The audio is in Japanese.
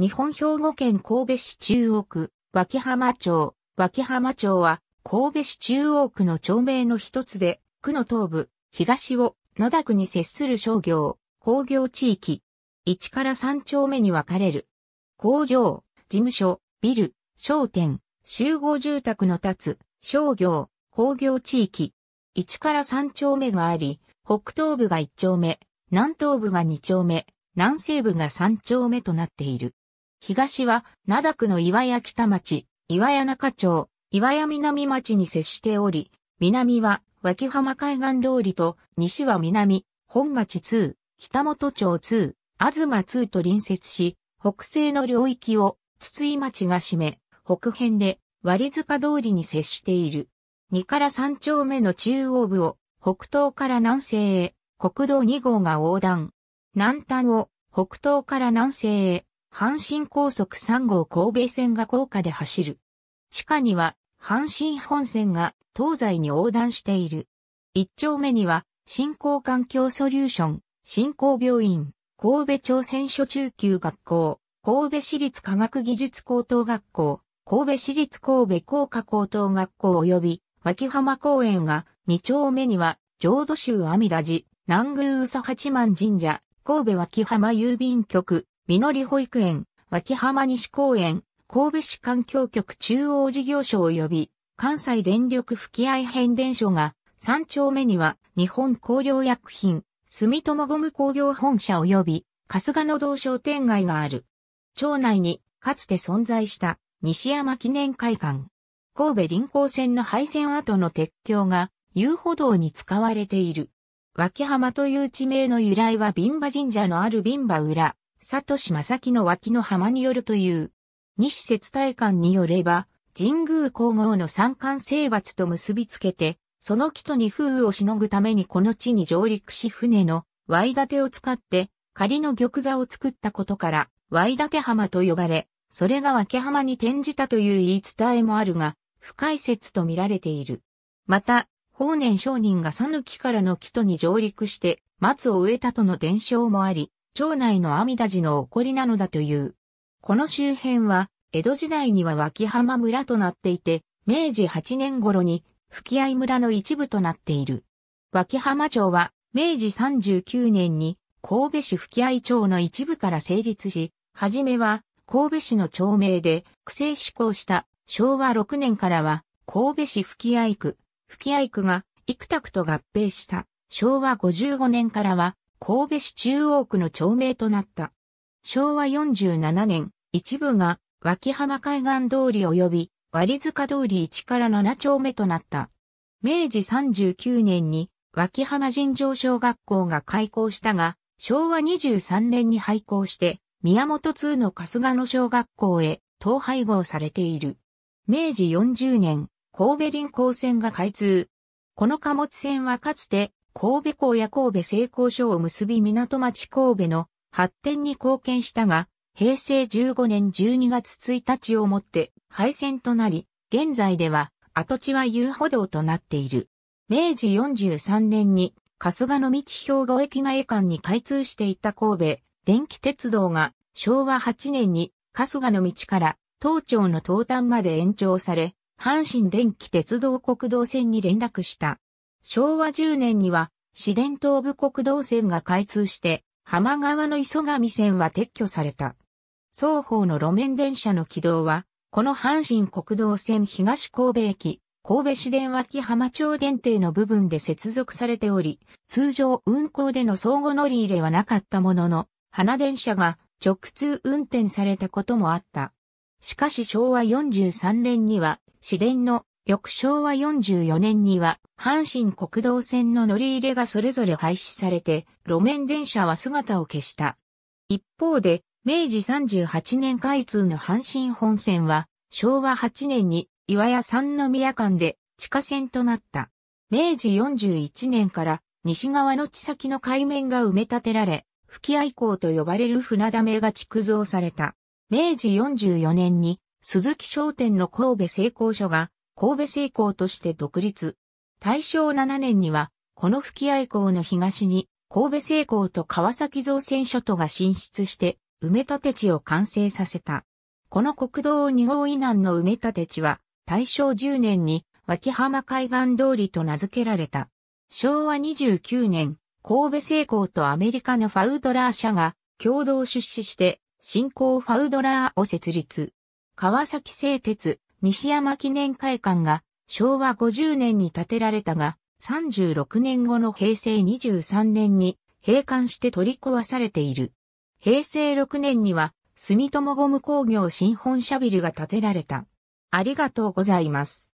日本兵庫県神戸市中央区、脇浜町。脇浜町は神戸市中央区の町名の一つで、区の東部、東を野田区に接する商業、工業地域。1から3丁目に分かれる。工場、事務所、ビル、商店、集合住宅の立つ、商業、工業地域。1から3丁目があり、北東部が1丁目、南東部が2丁目、南西部が3丁目となっている。東は、灘区の岩屋北町、岩屋中町、岩屋南町に接しており、南は、脇浜海岸通りと、西は南、本町2、北本町2、東2と隣接し、北西の領域を、筒井町が占め、北辺で、割塚通りに接している。2から3丁目の中央部を、北東から南西へ、国道2号が横断。南端を、北東から南西へ、阪神高速3号神戸線が高架で走る。地下には、阪神本線が東西に横断している。一丁目には、新興環境ソリューション、新興病院、神戸朝鮮所中級学校、神戸市立科学技術高等学校、神戸市立神戸工科高等学校及び、脇浜公園が、二丁目には、浄土宗阿弥陀寺、南宮宇佐八幡神社、神戸脇浜郵便局、みのり保育園、脇浜西公園、神戸市環境局中央事業所及び、関西電力吹合変電所が、3丁目には、日本工業薬品、住友ゴム工業本社及び、春日野道商店街がある。町内に、かつて存在した、西山記念会館。神戸臨港線の廃線跡の鉄橋が、遊歩道に使われている。脇浜という地名の由来はビンバ神社のあるビンバ裏、佐藤シ正樹の脇の浜によるという。西節大観によれば、神宮皇后の三冠征伐と結びつけて、その木と二風をしのぐためにこの地に上陸し船のワイダテを使って仮の玉座を作ったことからワイダテ浜と呼ばれ、それが脇浜に転じたという言い伝えもあるが、不解説と見られている。また、法然上人が讃岐からの木戸に上陸して松を植えたとの伝承もあり、町内の阿弥陀寺の起こりなのだという。この周辺は、江戸時代には脇浜村となっていて、明治8年頃に、吹合村の一部となっている。脇浜町は、明治39年に、神戸市吹合町の一部から成立し、はじめは、神戸市の町名で、区政施行した昭和6年からは、神戸市吹合区、吹合区が幾択と合併した昭和55年からは、神戸市中央区の町名となった。昭和47年、一部が脇浜海岸通り及び割塚通り1から7丁目となった。明治39年に脇浜尋常小学校が開校したが、昭和23年に廃校して、宮本通の春日野小学校へ統廃合されている。明治40年、神戸臨港線が開通。この貨物線はかつて神戸港や神戸成功所を結び港町神戸の発展に貢献したが、平成15年12月1日をもって廃線となり、現在では跡地は遊歩道となっている。明治43年に春日の道兵庫駅前間に開通していた神戸電気鉄道が昭和8年に春日の道から東町の東端まで延長され、阪神電気鉄道国道線に連絡した。昭和10年には、市電東部国道線が開通して、浜川の磯上線は撤去された。双方の路面電車の軌道は、この阪神国道線東神戸駅、神戸市電脇浜町電停の部分で接続されており、通常運行での相互乗り入れはなかったものの、花電車が直通運転されたこともあった。しかし昭和43年には、市電の翌昭和44年には、阪神国道線の乗り入れがそれぞれ廃止されて、路面電車は姿を消した。一方で、明治38年開通の阪神本線は、昭和8年に岩屋三宮間で地下線となった。明治41年から西側の地先の海面が埋め立てられ、吹き合い港と呼ばれる船だめが築造された。明治44年に鈴木商店の神戸製鋼所が神戸製鋼として独立。大正7年には、この吹合港の東に、神戸製鋼と川崎造船所とが進出して、埋め立て地を完成させた。この国道2号以南の埋め立て地は、大正10年に、脇浜海岸通りと名付けられた。昭和29年、神戸製鋼とアメリカのファウドラー社が共同出資して、新興ファウドラーを設立。川崎製鉄、西山記念会館が昭和50年に建てられたが、36年後の平成23年に閉館して取り壊されている。平成6年には住友ゴム工業新本社ビルが建てられた。ありがとうございます。